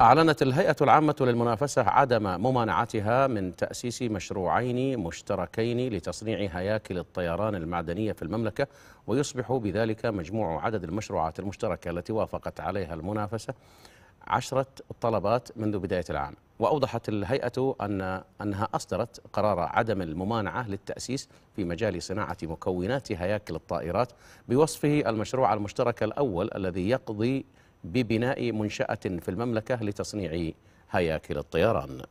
أعلنت الهيئة العامة للمنافسة عدم ممانعتها من تأسيس مشروعين مشتركين لتصنيع هياكل الطيران المعدنية في المملكة ويصبح بذلك مجموع عدد المشروعات المشتركة التي وافقت عليها المنافسة عشرة طلبات منذ بداية العام وأوضحت الهيئة أن أنها أصدرت قرار عدم الممانعة للتأسيس في مجال صناعة مكونات هياكل الطائرات بوصفه المشروع المشترك الأول الذي يقضي ببناء منشأة في المملكة لتصنيع هياكل الطيران